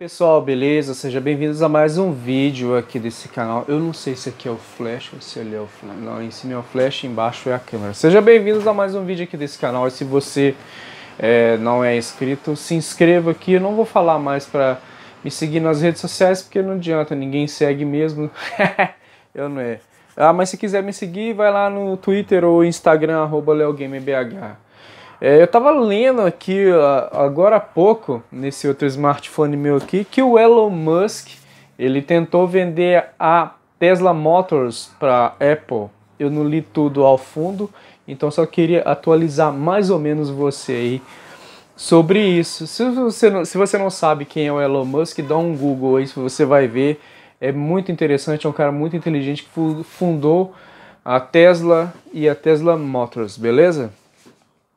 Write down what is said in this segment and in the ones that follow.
Pessoal, beleza? Sejam bem-vindos a mais um vídeo aqui desse canal. Eu não sei se aqui é o flash ou se ali é o flash. Não, em cima é o flash, embaixo é a câmera. Sejam bem-vindos a mais um vídeo aqui desse canal. E se você é, não é inscrito, se inscreva aqui. Eu não vou falar mais para me seguir nas redes sociais, porque não adianta, ninguém segue mesmo. Eu não é. Ah, mas se quiser me seguir, vai lá no Twitter ou Instagram, arroba LeoGameBH. É, eu estava lendo aqui agora há pouco, nesse outro smartphone meu aqui, que o Elon Musk ele tentou vender a Tesla Motors para Apple. Eu não li tudo ao fundo, então só queria atualizar mais ou menos você aí sobre isso. Se você não, se você não sabe quem é o Elon Musk, dá um Google aí, você vai ver. É muito interessante, é um cara muito inteligente que fundou a Tesla e a Tesla Motors, beleza?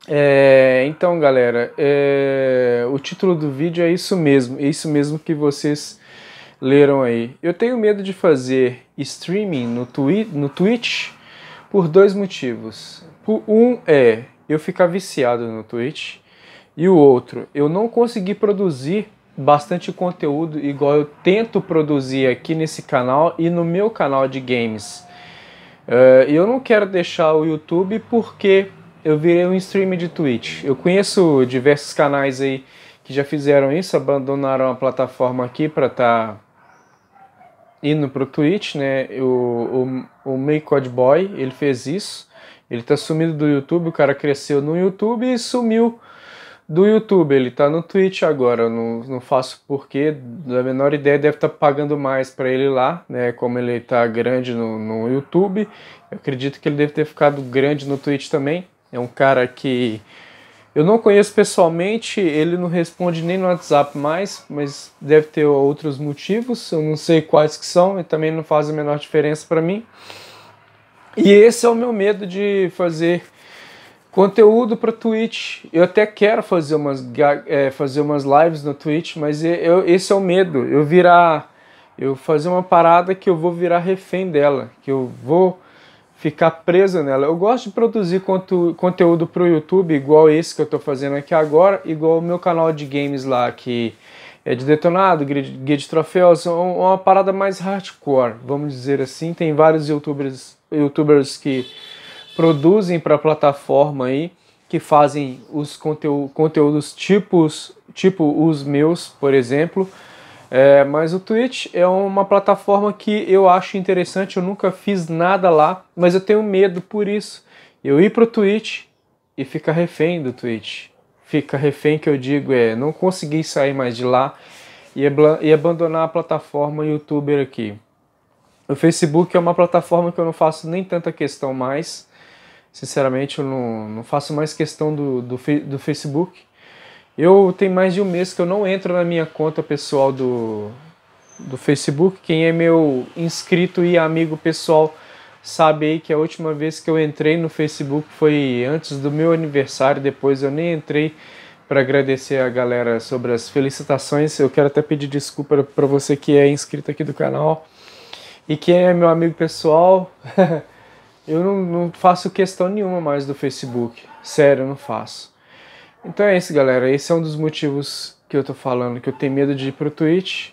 É, então, galera, é, o título do vídeo é isso mesmo, é isso mesmo que vocês leram aí. Eu tenho medo de fazer streaming no, twi no Twitch por dois motivos. Por um é eu ficar viciado no Twitch e o outro, eu não conseguir produzir bastante conteúdo igual eu tento produzir aqui nesse canal e no meu canal de games. Uh, eu não quero deixar o YouTube porque eu virei um streamer de Twitch. Eu conheço diversos canais aí que já fizeram isso, abandonaram a plataforma aqui para estar tá indo pro Twitch, né? O, o, o Maycod Boy, ele fez isso. Ele tá sumido do YouTube, o cara cresceu no YouTube e sumiu do YouTube. Ele tá no Twitch agora, não, não faço porquê, da menor ideia, deve estar tá pagando mais para ele lá, né? Como ele tá grande no, no YouTube, eu acredito que ele deve ter ficado grande no Twitch também. É um cara que eu não conheço pessoalmente, ele não responde nem no WhatsApp mais, mas deve ter outros motivos, eu não sei quais que são e também não faz a menor diferença para mim. E esse é o meu medo de fazer conteúdo para Twitch. Eu até quero fazer umas, é, fazer umas lives no Twitch, mas eu, esse é o medo, eu virar, eu fazer uma parada que eu vou virar refém dela, que eu vou ficar preso nela. Eu gosto de produzir conto, conteúdo para o YouTube, igual esse que eu estou fazendo aqui agora, igual o meu canal de games lá, que é de detonado, guia de troféus, uma parada mais hardcore, vamos dizer assim. Tem vários youtubers, youtubers que produzem para a plataforma aí, que fazem os conteúdo, conteúdos tipos, tipo os meus, por exemplo. É, mas o Twitch é uma plataforma que eu acho interessante, eu nunca fiz nada lá, mas eu tenho medo por isso. Eu ir pro Twitch e ficar refém do Twitch. Fica refém que eu digo é não conseguir sair mais de lá e, e abandonar a plataforma youtuber aqui. O Facebook é uma plataforma que eu não faço nem tanta questão mais. Sinceramente, eu não, não faço mais questão do, do, do Facebook. Eu tenho mais de um mês que eu não entro na minha conta pessoal do, do Facebook. Quem é meu inscrito e amigo pessoal sabe aí que a última vez que eu entrei no Facebook foi antes do meu aniversário. Depois eu nem entrei para agradecer a galera sobre as felicitações. Eu quero até pedir desculpa para você que é inscrito aqui do canal e quem é meu amigo pessoal. eu não, não faço questão nenhuma mais do Facebook. Sério, eu não faço. Então é isso, galera. Esse é um dos motivos que eu tô falando, que eu tenho medo de ir pro Twitch,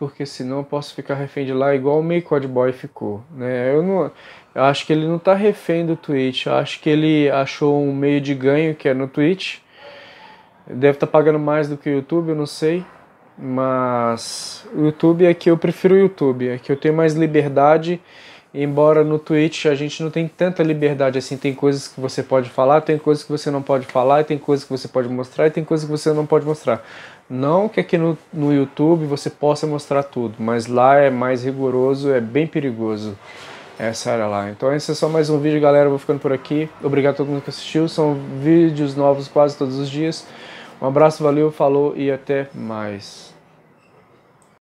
porque senão eu posso ficar refém de lá igual o meio Cod Boy ficou, né? Eu não eu acho que ele não tá refém do Twitch, eu acho que ele achou um meio de ganho que é no Twitch. Deve estar tá pagando mais do que o YouTube, eu não sei. Mas o YouTube é que eu prefiro o YouTube, é que eu tenho mais liberdade embora no Twitch a gente não tem tanta liberdade assim, tem coisas que você pode falar, tem coisas que você não pode falar, tem coisas que você pode mostrar e tem coisas que você não pode mostrar. Não que aqui no, no YouTube você possa mostrar tudo, mas lá é mais rigoroso, é bem perigoso essa área lá. Então esse é só mais um vídeo, galera, eu vou ficando por aqui. Obrigado a todo mundo que assistiu, são vídeos novos quase todos os dias. Um abraço, valeu, falou e até mais.